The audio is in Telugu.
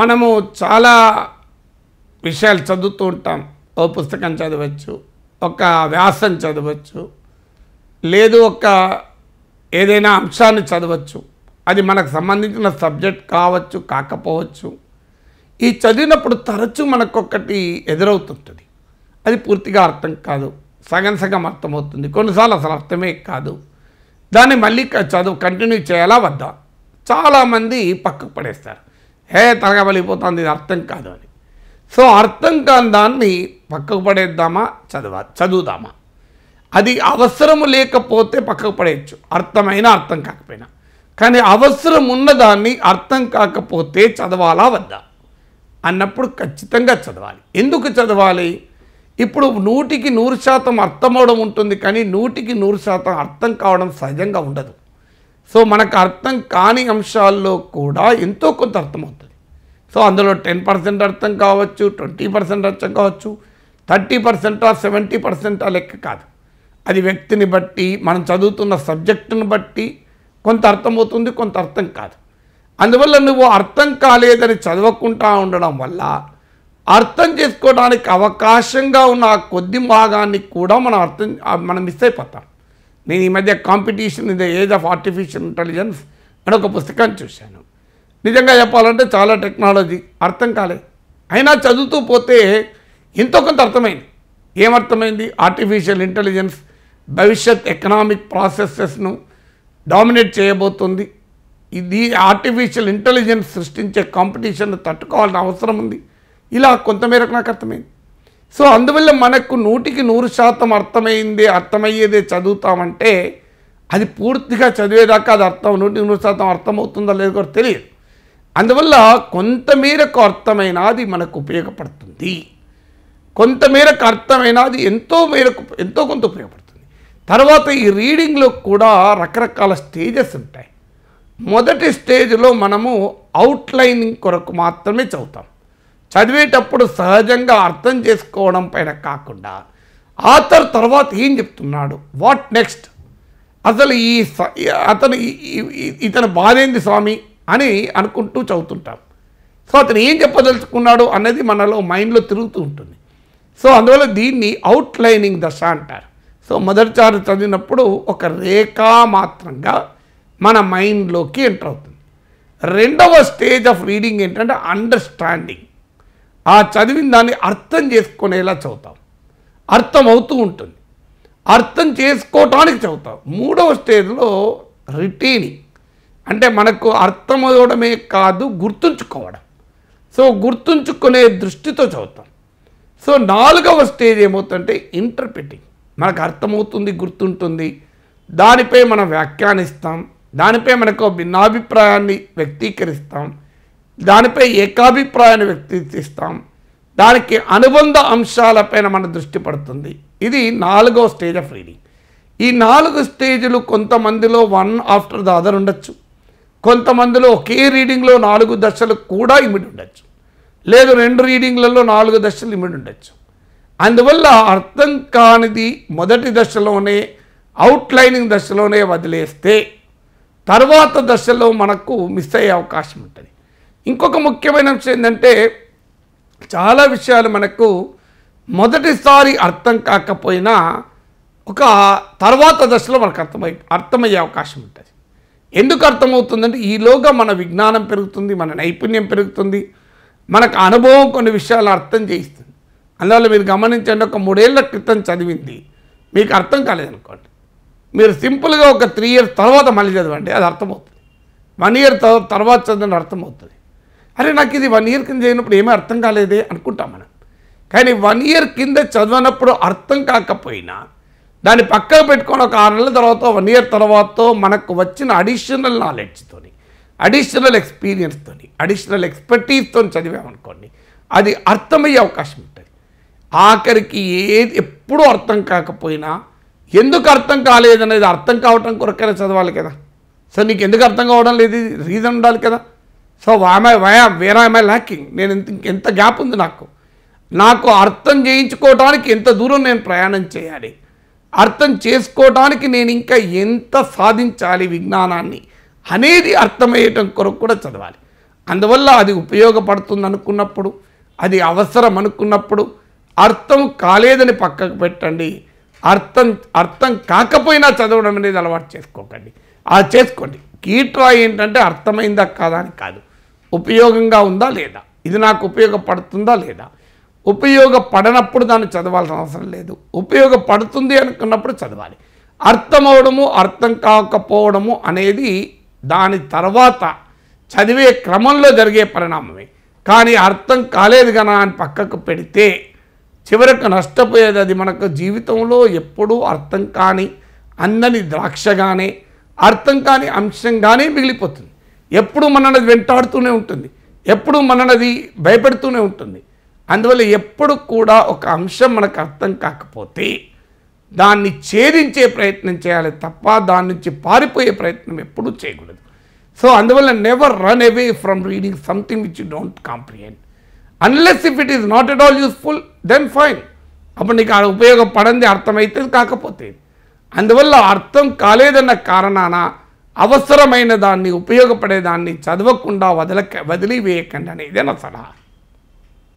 మనము చాలా విషయాలు చదువుతూ ఉంటాం ఓ పుస్తకం చదవచ్చు ఒక వ్యాసం చదవచ్చు లేదు ఒక ఏదైనా అంశాన్ని చదవచ్చు అది మనకు సంబంధించిన సబ్జెక్ట్ కావచ్చు కాకపోవచ్చు ఈ చదివినప్పుడు తరచూ మనకొకటి ఎదురవుతుంటుంది అది పూర్తిగా అర్థం కాదు సగం సగం అర్థమవుతుంది కొన్నిసార్లు అసలు అర్థమే కాదు దాన్ని మళ్ళీ చదువు కంటిన్యూ చేయాలా వద్దా చాలామంది పక్కకు పడేస్తారు హే తరగబలిపోతుంది ఇది అర్థం కాదు అని సో అర్థం కాని దాన్ని పక్కకు పడేద్దామా చదువా చదువుదామా అది అవసరము లేకపోతే పక్కకు పడేయచ్చు అర్థమైనా అర్థం కాకపోయినా కానీ అవసరం ఉన్నదాన్ని అర్థం కాకపోతే చదవాలా వద్దా అన్నప్పుడు ఖచ్చితంగా చదవాలి ఎందుకు చదవాలి ఇప్పుడు నూటికి నూరు శాతం అర్థం ఉంటుంది కానీ నూటికి నూరు శాతం అర్థం కావడం సహజంగా ఉండదు సో మనకు అర్థం కాని అంశాల్లో కూడా ఎంతో కొంత అర్థమవుతుంది సో అందులో టెన్ పర్సెంట్ అర్థం కావచ్చు ట్వంటీ పర్సెంట్ అర్థం కావచ్చు థర్టీ పర్సెంటా సెవెంటీ పర్సెంటా లెక్క కాదు అది వ్యక్తిని బట్టి మనం చదువుతున్న సబ్జెక్టును బట్టి కొంత అర్థమవుతుంది కొంత అర్థం కాదు అందువల్ల నువ్వు అర్థం కాలేదని చదవకుండా ఉండడం వల్ల అర్థం చేసుకోవడానికి అవకాశంగా ఉన్న ఆ కొద్ది భాగాన్ని కూడా మనం అర్థం మనం మిస్ అయిపోతాం నేను ఈ మధ్య competition in the age of artificial intelligence అని ఒక పుస్తకాన్ని చూశాను నిజంగా చెప్పాలంటే చాలా టెక్నాలజీ అర్థం కాలేదు అయినా చదువుతూ పోతే ఎంతో కొంత అర్థమైంది ఏమర్థమైంది ఆర్టిఫిషియల్ ఇంటెలిజెన్స్ భవిష్యత్ ఎకనామిక్ ప్రాసెసెస్ను డామినేట్ చేయబోతుంది ఇది ఆర్టిఫిషియల్ ఇంటెలిజెన్స్ సృష్టించే కాంపిటీషన్ను తట్టుకోవాల్సిన అవసరం ఉంది ఇలా కొంతమేరకు నాకు అర్థమైంది సో అందువల్ల మనకు నూటికి నూరు శాతం అర్థమైంది అర్థమయ్యేదే చదువుతామంటే అది పూర్తిగా చదివేదాకా అది అర్థం నూటికి నూరు శాతం అర్థమవుతుందో లేదో కూడా తెలియదు అందువల్ల కొంతమేరకు అర్థమైనా అది మనకు ఉపయోగపడుతుంది కొంతమేరకు అర్థమైనా అది ఎంతో మేరకు ఎంతో కొంత ఉపయోగపడుతుంది తర్వాత ఈ రీడింగ్లో కూడా రకరకాల స్టేజెస్ ఉంటాయి మొదటి స్టేజ్లో మనము అవుట్లైనింగ్ కొరకు మాత్రమే చదువుతాం చదివేటప్పుడు సహజంగా అర్థం చేసుకోవడం పైన కాకుండా ఆథర్ తర్వాత ఏం చెప్తున్నాడు వాట్ నెక్స్ట్ అసలు ఈ అతను ఇతను బాధేంది స్వామి అని అనుకుంటూ చదువుతుంటాం సో అతను ఏం చెప్పదలుచుకున్నాడు అనేది మనలో మైండ్లో తిరుగుతూ ఉంటుంది సో అందువల్ల దీన్ని అవుట్లైనింగ్ దశ అంటారు సో చారు చదివినప్పుడు ఒక రేఖా మాత్రంగా మన మైండ్లోకి ఎంటర్ అవుతుంది రెండవ స్టేజ్ ఆఫ్ రీడింగ్ ఏంటంటే అండర్స్టాండింగ్ ఆ చదివిన దాన్ని అర్థం చేసుకునేలా చదువుతాం అర్థం అవుతూ ఉంటుంది అర్థం చేసుకోవటానికి చదువుతాం మూడవ స్టేజ్లో రిటైనింగ్ అంటే మనకు అవడమే కాదు గుర్తుంచుకోవడం సో గుర్తుంచుకునే దృష్టితో చదువుతాం సో నాలుగవ స్టేజ్ ఏమవుతుందంటే ఇంటర్ప్రిటింగ్ మనకు అర్థమవుతుంది గుర్తుంటుంది దానిపై మనం వ్యాఖ్యానిస్తాం దానిపై మనకు భిన్నాభిప్రాయాన్ని వ్యక్తీకరిస్తాం దానిపై ఏకాభిప్రాయాన్ని వ్యక్తీస్తాం దానికి అనుబంధ అంశాలపైన మన దృష్టి పడుతుంది ఇది నాలుగో స్టేజ్ ఆఫ్ రీడింగ్ ఈ నాలుగు స్టేజ్లు కొంతమందిలో వన్ ఆఫ్టర్ ద అదర్ ఉండొచ్చు కొంతమందిలో ఒకే రీడింగ్లో నాలుగు దశలు కూడా ఇమిడి ఉండొచ్చు లేదు రెండు రీడింగ్లలో నాలుగు దశలు ఇమిడి ఉండొచ్చు అందువల్ల అర్థం కానిది మొదటి దశలోనే అవుట్లైనింగ్ దశలోనే వదిలేస్తే తర్వాత దశలో మనకు మిస్ అయ్యే అవకాశం ఉంటుంది ఇంకొక ముఖ్యమైన అంశం ఏంటంటే చాలా విషయాలు మనకు మొదటిసారి అర్థం కాకపోయినా ఒక తర్వాత దశలో మనకు అర్థమై అర్థమయ్యే అవకాశం ఉంటుంది ఎందుకు అర్థమవుతుందంటే ఈలోగా మన విజ్ఞానం పెరుగుతుంది మన నైపుణ్యం పెరుగుతుంది మనకు అనుభవం కొన్ని విషయాలు అర్థం చేయిస్తుంది అందువల్ల మీరు గమనించండి ఒక మూడేళ్ల క్రితం చదివింది మీకు అర్థం కాలేదనుకోండి మీరు సింపుల్గా ఒక త్రీ ఇయర్స్ తర్వాత మళ్ళీ చదవండి అది అర్థమవుతుంది వన్ ఇయర్ తర్వాత చదివిన అర్థమవుతుంది అరే నాకు ఇది వన్ ఇయర్ కింద చేయనప్పుడు ఏమీ అర్థం కాలేదే అనుకుంటాం మనం కానీ వన్ ఇయర్ కింద చదివినప్పుడు అర్థం కాకపోయినా దాన్ని పక్కన పెట్టుకొని ఒక ఆరు నెలల తర్వాత వన్ ఇయర్ తర్వాత మనకు వచ్చిన అడిషనల్ నాలెడ్జ్తో అడిషనల్ ఎక్స్పీరియన్స్తో అడిషనల్ ఎక్స్పర్టీస్తో చదివామనుకోండి అది అర్థమయ్యే అవకాశం ఉంటుంది ఆఖరికి ఏది ఎప్పుడూ అర్థం కాకపోయినా ఎందుకు అర్థం కాలేదనేది అర్థం కావటం కొరకైనా చదవాలి కదా సో నీకు ఎందుకు అర్థం కావడం లేదు రీజన్ ఉండాలి కదా సో వామై వయా వేర్ ఐ ల్యాకింగ్ నేను ఎంత గ్యాప్ ఉంది నాకు నాకు అర్థం చేయించుకోవటానికి ఎంత దూరం నేను ప్రయాణం చేయాలి అర్థం చేసుకోవటానికి నేను ఇంకా ఎంత సాధించాలి విజ్ఞానాన్ని అనేది అర్థమయ్యటం కొరకు కూడా చదవాలి అందువల్ల అది ఉపయోగపడుతుంది అనుకున్నప్పుడు అది అవసరం అనుకున్నప్పుడు అర్థం కాలేదని పక్కకు పెట్టండి అర్థం అర్థం కాకపోయినా చదవడం అనేది అలవాటు చేసుకోకండి అది చేసుకోండి కీట్రా ఏంటంటే అర్థమైందా కాదా అని కాదు ఉపయోగంగా ఉందా లేదా ఇది నాకు ఉపయోగపడుతుందా లేదా ఉపయోగపడనప్పుడు దాన్ని చదవాల్సిన అవసరం లేదు ఉపయోగపడుతుంది అనుకున్నప్పుడు చదవాలి అర్థమవడము అర్థం కాకపోవడము అనేది దాని తర్వాత చదివే క్రమంలో జరిగే పరిణామమే కానీ అర్థం కాలేదు కదా అని పక్కకు పెడితే చివరకు నష్టపోయేది అది మనకు జీవితంలో ఎప్పుడూ అర్థం కాని అందని ద్రాక్షగానే అర్థం కాని అంశంగానే మిగిలిపోతుంది ఎప్పుడు మనది వెంటాడుతూనే ఉంటుంది ఎప్పుడు మనది భయపెడుతూనే ఉంటుంది అందువల్ల ఎప్పుడు కూడా ఒక అంశం మనకు అర్థం కాకపోతే దాన్ని ఛేదించే ప్రయత్నం చేయాలి తప్ప దాని నుంచి పారిపోయే ప్రయత్నం ఎప్పుడూ చేయకూడదు సో అందువల్ల never run away from reading something which you don't comprehend unless if it is not at all useful then fine అప్పుడు నీకు ఆ ఉపయోగపడంది అర్థమైతే కాకపోతే అందువల్ల అర్థం కాలేదన్న కారణాన అవసరమైన దాన్ని ఉపయోగపడేదాన్ని చదవకుండా వదలక వదిలివేయకండి అనేది నా సలహా